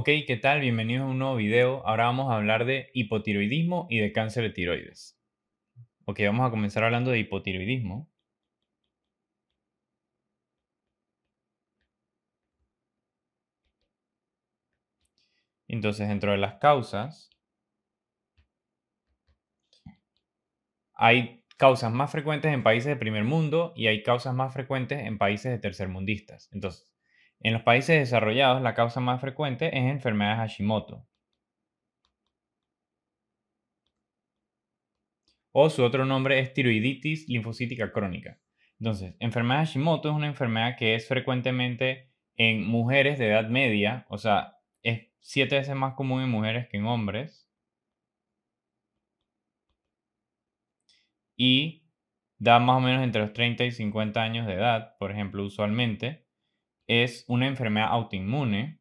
Ok, ¿qué tal? Bienvenidos a un nuevo video. Ahora vamos a hablar de hipotiroidismo y de cáncer de tiroides. Ok, vamos a comenzar hablando de hipotiroidismo. Entonces, dentro de las causas, hay causas más frecuentes en países de primer mundo y hay causas más frecuentes en países de tercermundistas. Entonces, en los países desarrollados, la causa más frecuente es enfermedad de Hashimoto o su otro nombre es tiroiditis linfocítica crónica. Entonces, enfermedad de Hashimoto es una enfermedad que es frecuentemente en mujeres de edad media, o sea, es siete veces más común en mujeres que en hombres. Y da más o menos entre los 30 y 50 años de edad, por ejemplo, usualmente es una enfermedad autoinmune.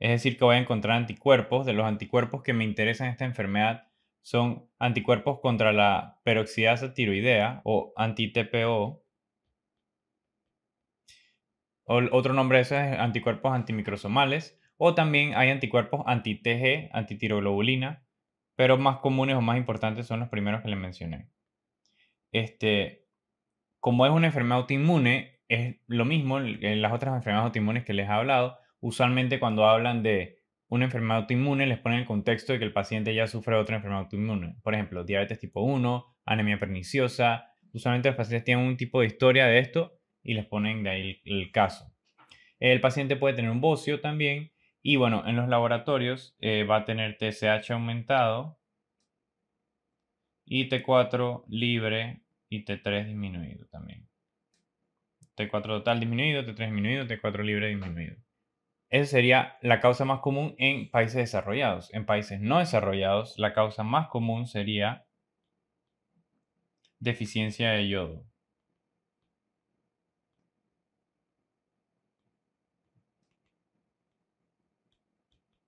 Es decir, que voy a encontrar anticuerpos. De los anticuerpos que me interesan esta enfermedad son anticuerpos contra la peroxidasa tiroidea o anti-TPO. Otro nombre de es anticuerpos antimicrosomales. O también hay anticuerpos anti-TG, antitiroglobulina. Pero más comunes o más importantes son los primeros que les mencioné. Este, como es una enfermedad autoinmune, es lo mismo en las otras enfermedades autoinmunes que les he hablado. Usualmente cuando hablan de una enfermedad autoinmune les ponen el contexto de que el paciente ya sufre otra enfermedad autoinmune. Por ejemplo, diabetes tipo 1, anemia perniciosa. Usualmente los pacientes tienen un tipo de historia de esto y les ponen de ahí el, caso. El paciente puede tener un bocio también. Y bueno, en los laboratorios eh, va a tener TSH aumentado y T4 libre y T3 disminuido también. T4 total disminuido, T3 disminuido, T4 libre disminuido. Esa sería la causa más común en países desarrollados. En países no desarrollados, la causa más común sería deficiencia de yodo.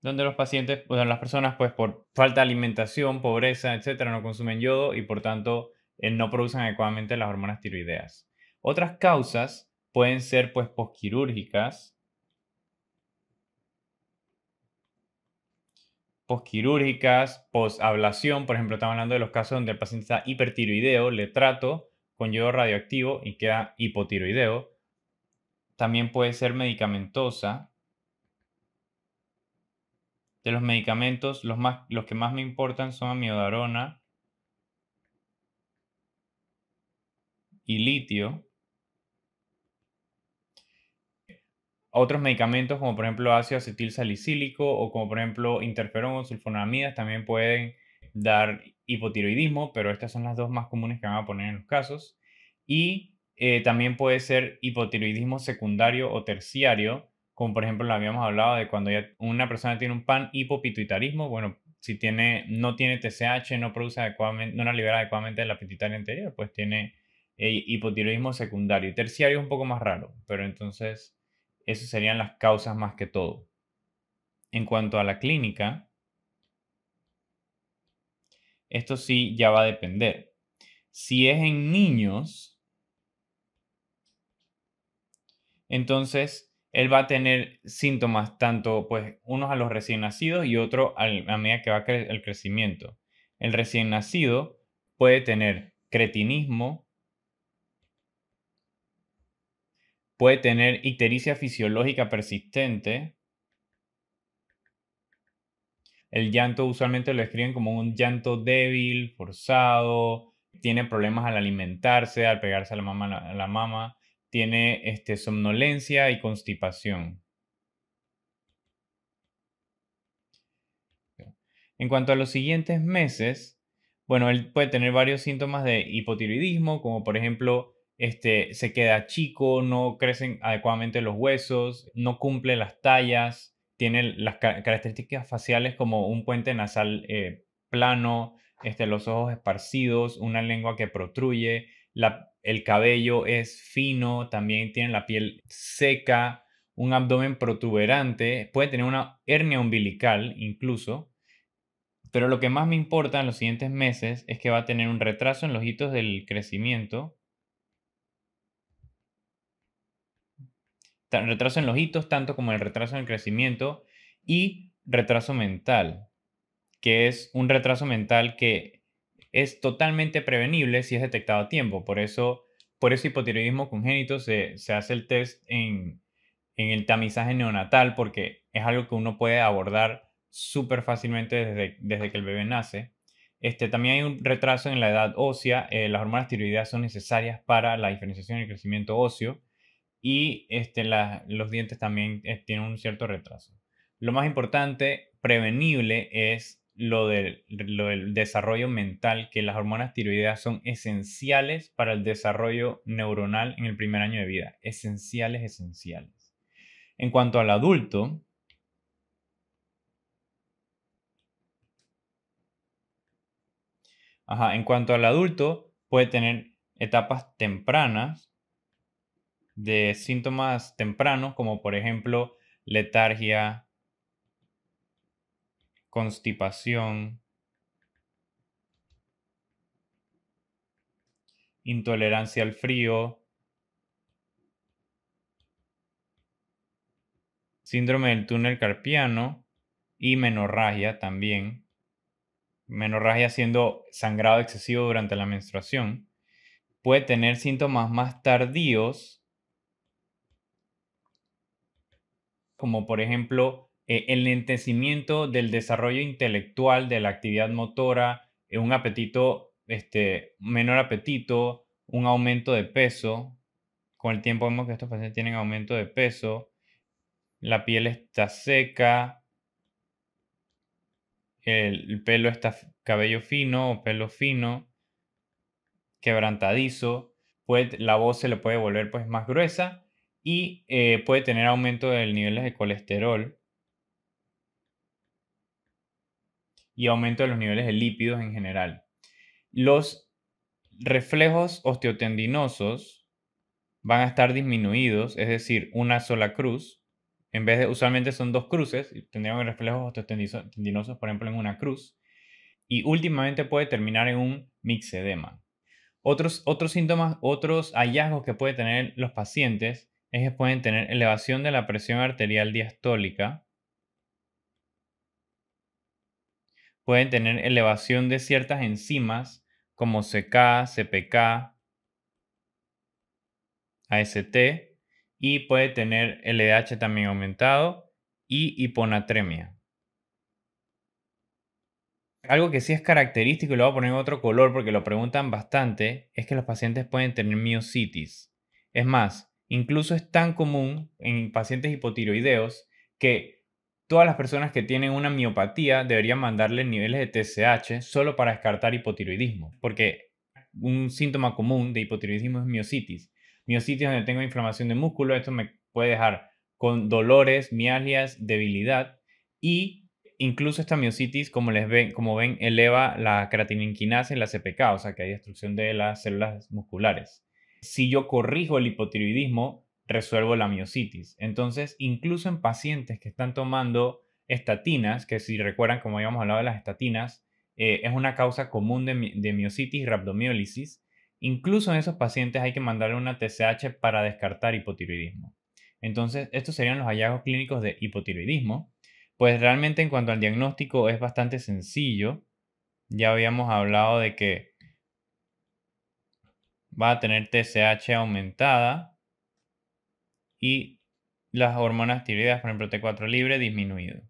donde los pacientes, las personas, pues por falta de alimentación, pobreza, etcétera, no consumen yodo y por tanto no producen adecuadamente las hormonas tiroideas. Otras causas pueden ser pues posquirúrgicas, posquirúrgicas, posablación, por ejemplo, estamos hablando de los casos donde el paciente está hipertiroideo, le trato con yodo radioactivo y queda hipotiroideo. También puede ser medicamentosa. De los medicamentos, los, más, los que más me importan son amiodarona, y litio. Otros medicamentos como por ejemplo ácido acetil salicílico o como por ejemplo interferón o sulfonamidas también pueden dar hipotiroidismo, pero estas son las dos más comunes que van a poner en los casos. Y eh, también puede ser hipotiroidismo secundario o terciario, como por ejemplo lo habíamos hablado de cuando una persona tiene un pan hipopituitarismo, bueno, si tiene, no tiene TSH, no produce adecuadamente, no la libera adecuadamente de la pituitaria anterior, pues tiene eh, hipotiroidismo secundario. y Terciario es un poco más raro, pero entonces esas serían las causas más que todo. En cuanto a la clínica, esto sí ya va a depender. Si es en niños, entonces él va a tener síntomas tanto, pues, unos a los recién nacidos y otro a medida que va el crecimiento. El recién nacido puede tener cretinismo, puede tener ictericia fisiológica persistente. El llanto usualmente lo describen como un llanto débil, forzado, tiene problemas al alimentarse, al pegarse a la mama, la tiene este, somnolencia y constipación. En cuanto a los siguientes meses, bueno, él puede tener varios síntomas de hipotiroidismo, como por ejemplo este, se queda chico, no crecen adecuadamente los huesos, no cumple las tallas, tiene las características faciales como un puente nasal eh, plano, este, los ojos esparcidos, una lengua que protruye, el cabello es fino, también tiene la piel seca, un abdomen protuberante, puede tener una hernia umbilical incluso. Pero lo que más me importa en los siguientes meses es que va a tener un retraso en los hitos del crecimiento, retraso en los hitos, tanto como el retraso en el crecimiento y retraso mental, que es un retraso mental que es totalmente prevenible si es detectado a tiempo. Por eso, por eso hipotiroidismo congénito se, hace el test en, el tamizaje neonatal, porque es algo que uno puede abordar súper fácilmente desde, que el bebé nace. Este, también hay un retraso en la edad ósea. Eh, las hormonas tiroideas son necesarias para la diferenciación y el crecimiento óseo y este, los dientes también eh, tienen un cierto retraso. Lo más importante, prevenible, es lo del, desarrollo mental, que las hormonas tiroideas son esenciales para el desarrollo neuronal en el primer año de vida. Esenciales, esenciales. En cuanto al adulto, en cuanto al adulto, puede tener etapas tempranas de síntomas tempranos, como por ejemplo letargia, constipación, intolerancia al frío, síndrome del túnel carpiano y menorragia también. Menorragia siendo sangrado excesivo durante la menstruación. Puede tener síntomas más tardíos como por ejemplo eh, el lentecimiento del desarrollo intelectual de la actividad motora, eh, un apetito, este, menor apetito, un aumento de peso. Con el tiempo vemos que estos pacientes tienen aumento de peso, la piel está seca, el pelo está cabello fino o pelo fino, quebrantadizo, la voz se le puede volver pues más gruesa y eh, puede tener aumento de niveles de colesterol y aumento de los niveles de lípidos en general. Los reflejos osteotendinosos van a estar disminuidos, es decir, una sola cruz. En vez de, usualmente son dos cruces, tendrían reflejos osteotendinosos, por ejemplo, en una cruz. Y últimamente puede terminar en un mixedema. Otros, otros síntomas, otros hallazgos que puede tener los pacientes es que pueden tener elevación de la presión arterial diastólica, pueden tener elevación de ciertas enzimas como CK, CPK, AST y puede tener LDH también aumentado y hiponatremia. Algo que sí es característico y lo voy a poner en otro color porque lo preguntan bastante es que los pacientes pueden tener miocitis. Es más, Incluso es tan común en pacientes hipotiroideos que todas las personas que tienen una miopatía deberían mandarle niveles de TSH solo para descartar hipotiroidismo, porque un síntoma común de hipotiroidismo es miositis. Miositis donde tengo inflamación de músculo, esto me puede dejar con dolores, mialgias, debilidad y incluso esta miositis, como, les ven, como ven, eleva la creatininquinasa y la CPK, o sea que hay destrucción de las células musculares si yo corrijo el hipotiroidismo, resuelvo la miositis. Entonces, incluso en pacientes que están tomando estatinas, que si recuerdan, como habíamos hablado de las estatinas, eh, es una causa común de, de miositis y rhabdomiólisis, incluso en esos pacientes hay que mandarle una TSH para descartar hipotiroidismo. Entonces, estos serían los hallazgos clínicos de hipotiroidismo. Pues realmente en cuanto al diagnóstico es bastante sencillo. Ya habíamos hablado de que va a tener TSH aumentada y las hormonas tiroideas, por ejemplo T4 libre, disminuido,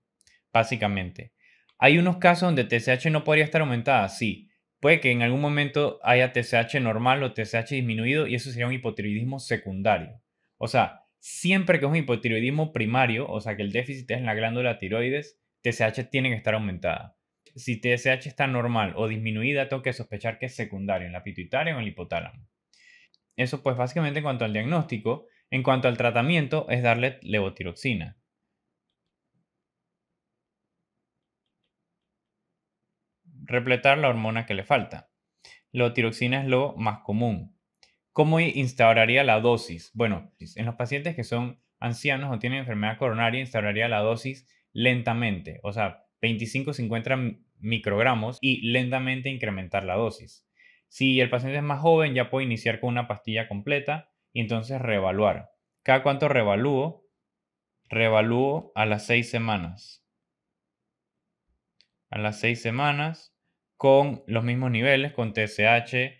básicamente. Hay unos casos donde TSH no podría estar aumentada, sí. Puede que en algún momento haya TSH normal o TSH disminuido y eso sería un hipotiroidismo secundario. O sea, siempre que es un hipotiroidismo primario, o sea que el déficit es en la glándula tiroides, TSH tiene que estar aumentada. Si TSH está normal o disminuida, tengo que sospechar que es secundario en la pituitaria o en el hipotálamo. Eso pues básicamente en cuanto al diagnóstico. En cuanto al tratamiento es darle levotiroxina. Repletar la hormona que le falta. Levotiroxina es lo más común. ¿Cómo instauraría la dosis? Bueno, en los pacientes que son ancianos o tienen enfermedad coronaria, instauraría la dosis lentamente, o sea, 25-50 microgramos y lentamente incrementar la dosis. Si el paciente es más joven, ya puedo iniciar con una pastilla completa y entonces reevaluar. ¿Cada cuánto reevalúo? Reevalúo a las seis semanas. A las seis semanas con los mismos niveles, con TSH,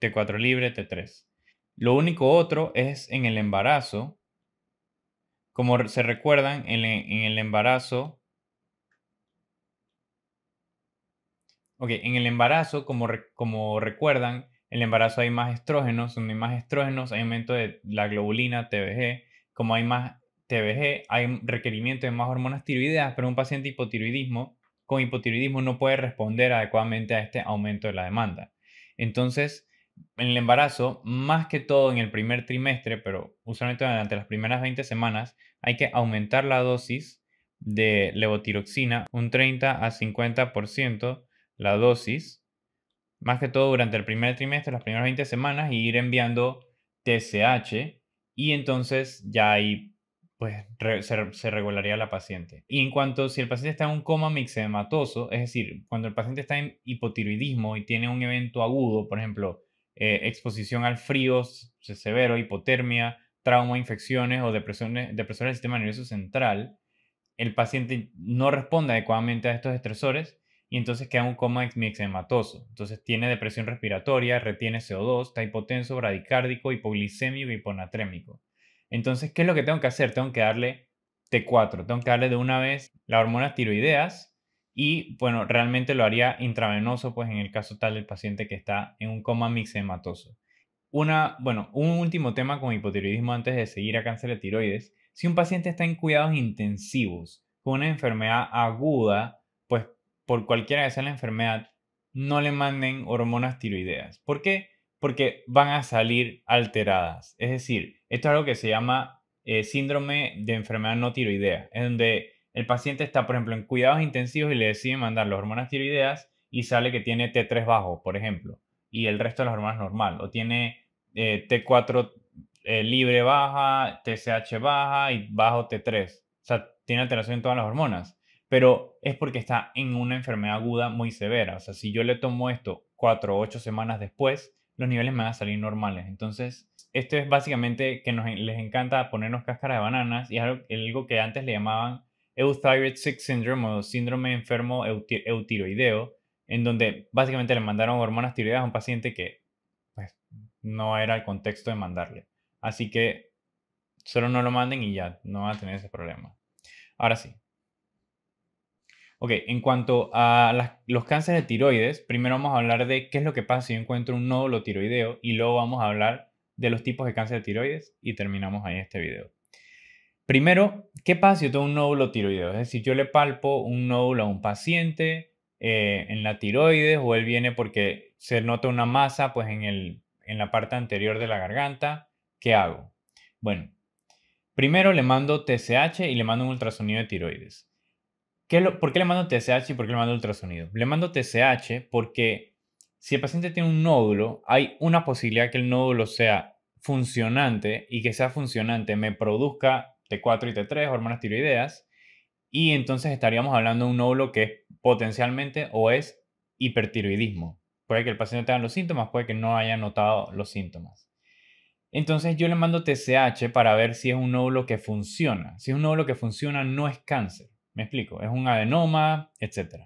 T4 libre, T3. Lo único otro es en el embarazo. Como se recuerdan, en el embarazo Ok, en el embarazo, como, recuerdan, en el embarazo hay más estrógenos, donde hay más estrógenos hay aumento de la globulina, TBG, como hay más TBG, hay requerimiento de más hormonas tiroideas, pero un paciente hipotiroidismo, con hipotiroidismo no puede responder adecuadamente a este aumento de la demanda. Entonces, en el embarazo, más que todo en el primer trimestre, pero usualmente durante las primeras 20 semanas, hay que aumentar la dosis de levotiroxina un 30 a 50% la dosis, más que todo durante el primer trimestre, las primeras 20 semanas, y ir enviando TSH y entonces ya ahí pues se, regularía la paciente. Y en cuanto si el paciente está en un coma mixedematoso, es decir, cuando el paciente está en hipotiroidismo y tiene un evento agudo, por ejemplo, eh, exposición al frío severo, hipotermia, trauma, infecciones o depresiones, depresiones del sistema nervioso central, el paciente no responde adecuadamente a estos estresores y entonces queda un coma mixematoso. Entonces tiene depresión respiratoria, retiene CO2, está hipotenso, bradicárdico, hipoglicémico, hiponatrémico. Entonces, ¿qué es lo que tengo que hacer? Tengo que darle T4, tengo que darle de una vez las hormonas tiroideas y, bueno, realmente lo haría intravenoso, pues en el caso tal del paciente que está en un coma mixematoso. Una, bueno, un último tema con hipotiroidismo antes de seguir a cáncer de tiroides. Si un paciente está en cuidados intensivos con una enfermedad aguda por cualquiera que sea la enfermedad, no le manden hormonas tiroideas. ¿Por qué? Porque van a salir alteradas. Es decir, esto es algo que se llama eh, síndrome de enfermedad no tiroidea. Es donde el paciente está, por ejemplo, en cuidados intensivos y le deciden mandar las hormonas tiroideas y sale que tiene T3 bajo, por ejemplo, y el resto de las hormonas normal. O tiene eh, T4 eh, libre baja, TSH baja y bajo T3. O sea, tiene alteración en todas las hormonas pero es porque está en una enfermedad aguda muy severa. O sea, si yo le tomo esto cuatro o ocho semanas después, los niveles me van a salir normales. Entonces, esto es básicamente que les encanta ponernos cáscara de bananas y es algo, que antes le llamaban Euthyroid Sick Syndrome o síndrome enfermo eutiroideo, en donde básicamente le mandaron hormonas tiroideas a un paciente que pues, no era el contexto de mandarle. Así que solo no lo manden y ya, no van a tener ese problema. Ahora sí, Ok, en cuanto a los cánceres de tiroides, primero vamos a hablar de qué es lo que pasa si yo encuentro un nódulo tiroideo y luego vamos a hablar de los tipos de cáncer de tiroides y terminamos ahí este video. Primero, ¿qué pasa si yo tengo un nódulo tiroideo? Es decir, yo le palpo un nódulo a un paciente eh, en la tiroides o él viene porque se nota una masa pues en, el, en la parte anterior de la garganta. ¿Qué hago? Bueno, primero le mando TSH y le mando un ultrasonido de tiroides. ¿Por qué le mando TSH y por qué le mando ultrasonido? Le mando TSH porque si el paciente tiene un nódulo, hay una posibilidad que el nódulo sea funcionante y que sea funcionante me produzca T4 y T3, hormonas tiroideas, y entonces estaríamos hablando de un nódulo que es potencialmente o es hipertiroidismo. Puede que el paciente tenga los síntomas, puede que no haya notado los síntomas. Entonces yo le mando TSH para ver si es un nódulo que funciona. Si es un nódulo que funciona, no es cáncer. Me explico, es un adenoma, etc.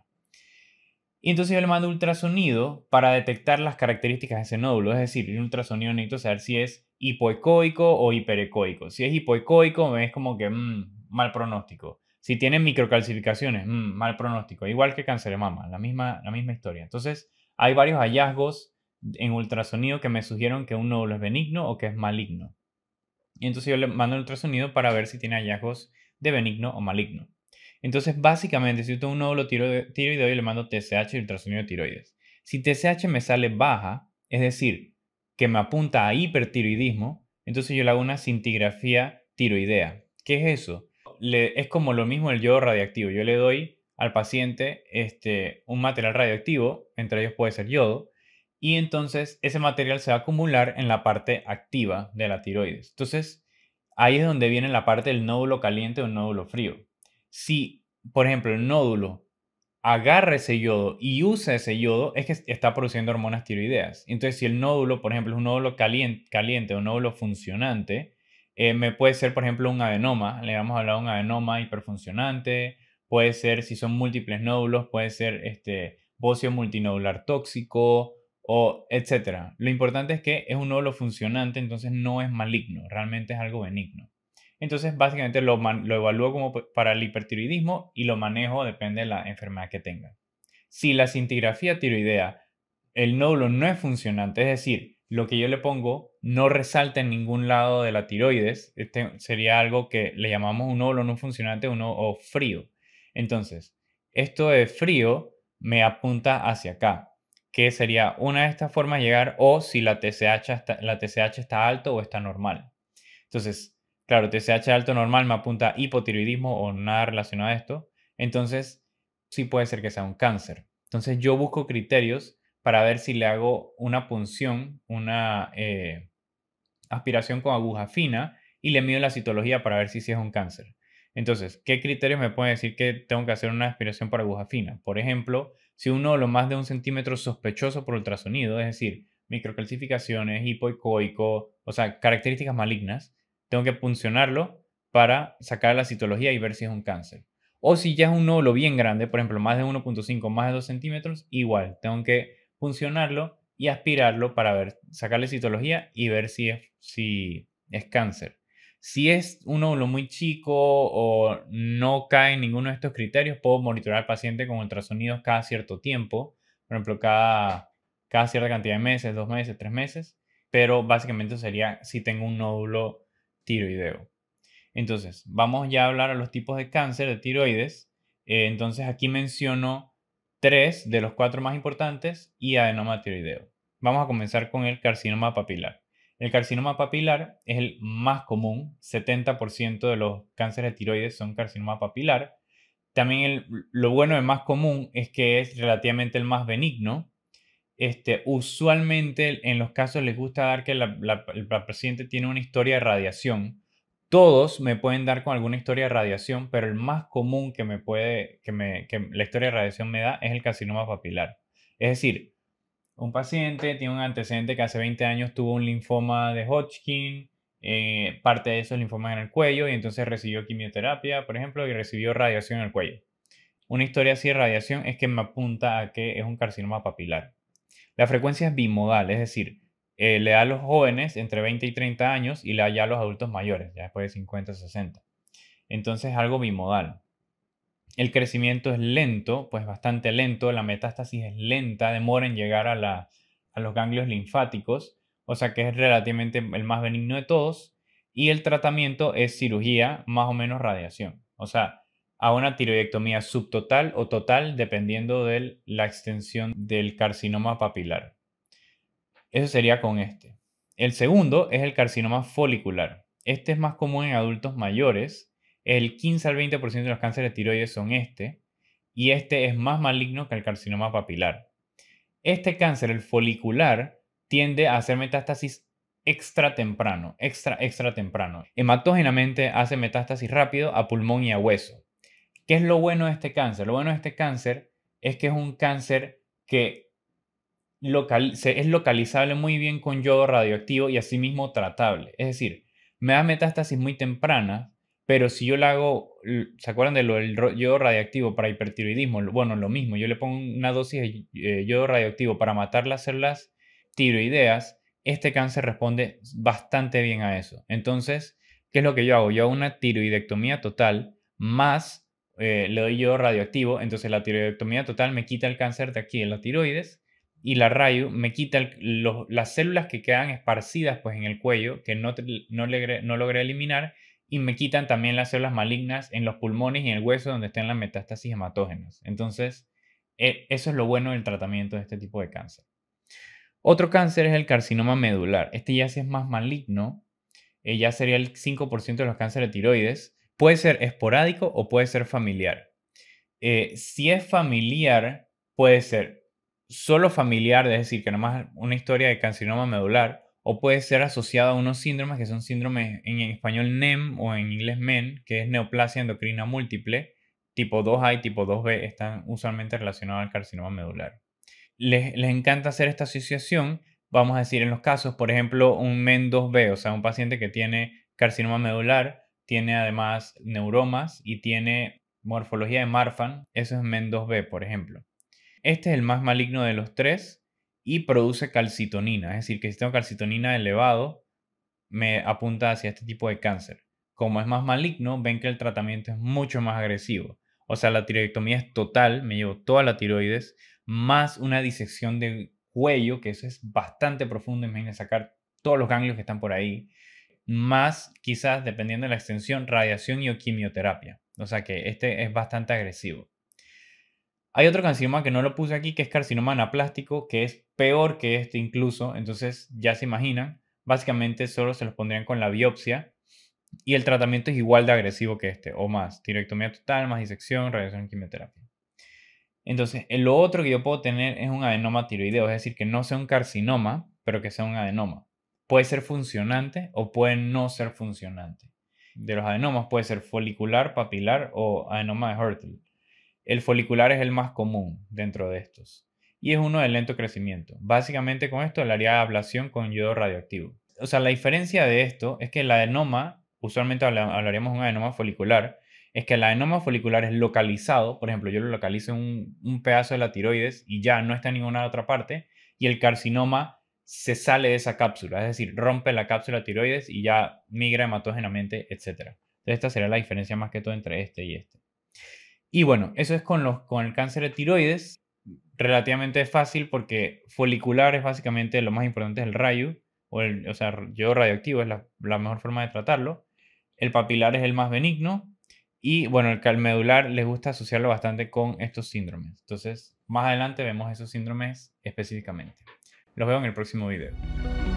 Y entonces yo le mando ultrasonido para detectar las características de ese nódulo. Es decir, en ultrasonido necesito saber si es hipoecoico o hiperecoico. Si es hipoecoico, es como que mm, mal pronóstico. Si tiene microcalcificaciones, mm, mal pronóstico. Igual que cáncer de mama, la misma, la misma historia. Entonces, hay varios hallazgos en ultrasonido que me sugieren que un nódulo es benigno o que es maligno. Y entonces yo le mando el ultrasonido para ver si tiene hallazgos de benigno o maligno. Entonces, básicamente, si yo tengo un nódulo tiroideo, le mando TSH y ultrasonido de tiroides. Si TSH me sale baja, es decir, que me apunta a hipertiroidismo, entonces yo le hago una cintigrafía tiroidea. ¿Qué es eso? es como lo mismo el yodo radiactivo. Yo le doy al paciente este, un material radioactivo, entre ellos puede ser yodo, y entonces ese material se va a acumular en la parte activa de la tiroides. Entonces, ahí es donde viene la parte del nódulo caliente o el nódulo frío si, por ejemplo, el nódulo agarra ese yodo y usa ese yodo, es que está produciendo hormonas tiroideas. Entonces, si el nódulo, por ejemplo, es un nódulo caliente, un nódulo funcionante, eh, me puede ser, por ejemplo, un adenoma, le vamos hablado de un adenoma hiperfuncionante, puede ser, si son múltiples nódulos, puede ser este bocio multinodular tóxico, o etcétera. Lo importante es que es un nódulo funcionante, entonces no es maligno, realmente es algo benigno. Entonces, básicamente lo, evalúo como para el hipertiroidismo y lo manejo depende de la enfermedad que tenga. Si la cintigrafía tiroidea, el nódulo no es funcionante, es decir, lo que yo le pongo no resalta en ningún lado de la tiroides, este sería algo que le llamamos un nódulo no funcionante uno, o frío. Entonces, esto de frío me apunta hacia acá, que sería una de estas formas de llegar o si la TSH está, la TSH está alto o está normal. Entonces, claro, TSH alto normal me apunta hipotiroidismo o nada relacionado a esto, entonces sí puede ser que sea un cáncer. Entonces yo busco criterios para ver si le hago una punción, una eh, aspiración con aguja fina y le mido la citología para ver si es un cáncer. Entonces, ¿qué criterios me pueden decir que tengo que hacer una aspiración por aguja fina? Por ejemplo, si uno lo más de un centímetro sospechoso por ultrasonido, es decir, microcalcificaciones, hipoicoico, o sea, características malignas, tengo que puncionarlo para sacar la citología y ver si es un cáncer. O si ya es un nódulo bien grande, por ejemplo, más de 1.5, más de 2 centímetros, igual, tengo que puncionarlo y aspirarlo para ver, sacarle citología y ver si es, si es cáncer. Si es un nódulo muy chico o no cae en ninguno de estos criterios, puedo monitorear al paciente con ultrasonidos cada cierto tiempo, por ejemplo, cada, cada cierta cantidad de meses, dos meses, tres meses, pero básicamente sería si tengo un nódulo tiroideo. Entonces, vamos ya a hablar a los tipos de cáncer de tiroides. Eh, entonces, aquí menciono tres de los cuatro más importantes y adenoma tiroideo. Vamos a comenzar con el carcinoma papilar. El carcinoma papilar es el más común, 70% de los cánceres de tiroides son carcinoma papilar. También lo bueno de más común es que es relativamente el más benigno, este, usualmente en los casos les gusta dar que la, paciente tiene una historia de radiación. Todos me pueden dar con alguna historia de radiación, pero el más común que me puede, que, me, la historia de radiación me da es el carcinoma papilar. Es decir, un paciente tiene un antecedente que hace 20 años tuvo un linfoma de Hodgkin, eh, parte de esos linfomas en el cuello, y entonces recibió quimioterapia, por ejemplo, y recibió radiación en el cuello. Una historia así de radiación es que me apunta a que es un carcinoma papilar. La frecuencia es bimodal, es decir, eh, le da a los jóvenes entre 20 y 30 años y le da ya a los adultos mayores, ya después de 50, 60. Entonces es algo bimodal. El crecimiento es lento, pues bastante lento, la metástasis es lenta, demora en llegar a, la, a los ganglios linfáticos, o sea que es relativamente el más benigno de todos. Y el tratamiento es cirugía, más o menos radiación. O sea, a una tiroidectomía subtotal o total dependiendo de la extensión del carcinoma papilar. Eso sería con este. El segundo es el carcinoma folicular. Este es más común en adultos mayores. El 15 al 20% de los cánceres de tiroides son este. Y este es más maligno que el carcinoma papilar. Este cáncer, el folicular, tiende a hacer metástasis extra temprano, extra, extra temprano. Hematógenamente hace metástasis rápido a pulmón y a hueso. ¿Qué es lo bueno de este cáncer? Lo bueno de este cáncer es que es un cáncer que local, es localizable muy bien con yodo radioactivo y asimismo tratable. Es decir, me da metástasis muy temprana, pero si yo le hago, ¿se acuerdan de lo del yodo radioactivo para hipertiroidismo? Bueno, lo mismo, yo le pongo una dosis de eh, yodo radioactivo para matar las células tiroideas, este cáncer responde bastante bien a eso. Entonces, ¿qué es lo que yo hago? Yo hago una tiroidectomía total más eh, le doy yo radioactivo, entonces la tiroidectomía total me quita el cáncer de aquí en la tiroides y la radio me quita las células que quedan esparcidas pues en el cuello que no, no, no logré eliminar y me quitan también las células malignas en los pulmones y en el hueso donde estén las metástasis hematógenas. Entonces, e, eso es lo bueno del tratamiento de este tipo de cáncer. Otro cáncer es el carcinoma medular. Este ya sí es más maligno, eh, ya sería el 5% de los cánceres de tiroides Puede ser esporádico o puede ser familiar. Eh, si es familiar, puede ser solo familiar, es decir, que nomás una historia de carcinoma medular, o puede ser asociado a unos síndromes que son síndromes en español NEM o en inglés MEN, que es neoplasia endocrina múltiple, tipo 2A y tipo 2B, están usualmente relacionados al carcinoma medular. Les, les encanta hacer esta asociación, vamos a decir, en los casos, por ejemplo, un MEN 2B, o sea, un paciente que tiene carcinoma medular, tiene además neuromas y tiene morfología de Marfan, eso es MEN2B, por ejemplo. Este es el más maligno de los tres y produce calcitonina, es decir, que si tengo calcitonina elevado, me apunta hacia este tipo de cáncer. Como es más maligno, ven que el tratamiento es mucho más agresivo. O sea, la tiroidectomía es total, me llevo toda la tiroides, más una disección de cuello, que eso es bastante profundo, imagínense sacar todos los ganglios que están por ahí, más quizás, dependiendo de la extensión, radiación y o quimioterapia. O sea que este es bastante agresivo. Hay otro carcinoma que no lo puse aquí, que es carcinoma anaplástico, que es peor que este incluso, entonces ya se imaginan, básicamente solo se los pondrían con la biopsia y el tratamiento es igual de agresivo que este, o más, tiroidectomía total, más disección, radiación y quimioterapia. Entonces, lo otro que yo puedo tener es un adenoma tiroideo, es decir, que no sea un carcinoma, pero que sea un adenoma puede ser funcionante o puede no ser funcionante. De los adenomas puede ser folicular, papilar o adenoma de Hurtle. El folicular es el más común dentro de estos y es uno de lento crecimiento. Básicamente con esto el área de ablación con yodo radioactivo. O sea, la diferencia de esto es que el adenoma, usualmente hablaríamos de un adenoma folicular, es que el adenoma folicular es localizado, por ejemplo, yo lo localizo en un, pedazo de la tiroides y ya no está en ninguna otra parte, y el carcinoma se sale de esa cápsula, es decir, rompe la cápsula tiroides y ya migra hematógenamente, etc. Entonces esta será la diferencia más que todo entre este y este. Y bueno, eso es con, los, con el cáncer de tiroides, relativamente fácil porque folicular es básicamente lo más importante es el rayo, o, el, o sea, yo radioactivo es la, la mejor forma de tratarlo. El papilar es el más benigno, y bueno, el calmedular les gusta asociarlo bastante con estos síndromes. Entonces, más adelante vemos esos síndromes específicamente. Los veo en el próximo video.